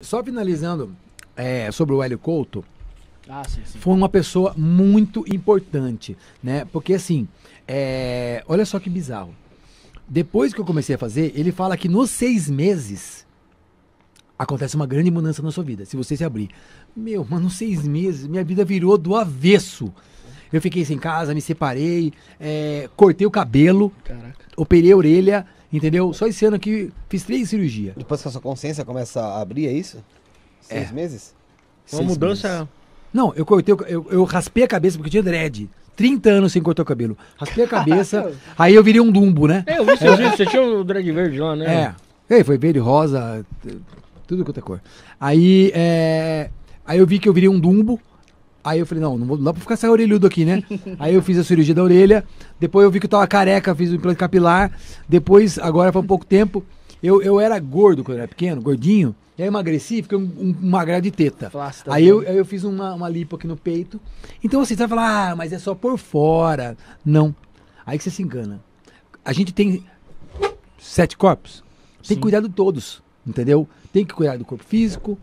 Só finalizando é, sobre o Hélio Couto. Ah, sim, sim. Foi uma pessoa muito importante, né? Porque assim, é... olha só que bizarro. Depois que eu comecei a fazer, ele fala que nos seis meses acontece uma grande mudança na sua vida, se você se abrir. Meu, mano, seis meses, minha vida virou do avesso. Eu fiquei sem casa, me separei, é... cortei o cabelo, Caraca. operei a orelha, Entendeu? Só esse ano aqui fiz três cirurgias. Depois que a sua consciência começa a abrir, é isso? Seis é. meses? Uma Seis mudança. Meses. Não, eu cortei, eu, eu raspei a cabeça porque tinha dread. 30 anos sem cortar o cabelo. Raspei a cabeça, aí eu virei um dumbo, né? É, eu vi você tinha o dread verde lá, né? É. Aí foi verde, rosa, tudo quanto é cor. Aí, é... aí eu vi que eu virei um dumbo, Aí eu falei, não, não dá pra ficar sem orelhudo aqui, né? aí eu fiz a cirurgia da orelha, depois eu vi que eu tava careca, fiz o implante capilar, depois, agora foi um pouco tempo, eu, eu era gordo quando eu era pequeno, gordinho, e aí eu emagreci, fiquei um, um, de teta. Flasta, aí eu, né? eu fiz uma, uma lipo aqui no peito. Então assim, você vai falar, ah, mas é só por fora. Não. Aí que você se engana. A gente tem sete corpos. Tem Sim. que cuidar de todos, entendeu? Tem que cuidar do corpo físico,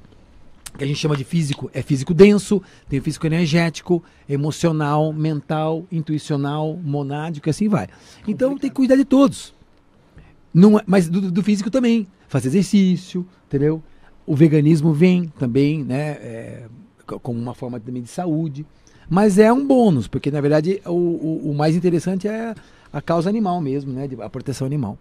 que a gente chama de físico é físico denso, tem o físico energético, emocional, mental, intuicional, monádico e assim vai. Então tem que cuidar de todos. Não, é, mas do, do, físico também. Fazer exercício, entendeu? O veganismo vem também, né? É, como uma forma também de saúde. Mas é um bônus, porque na verdade o, o, o mais interessante é a causa animal mesmo, né? A proteção animal.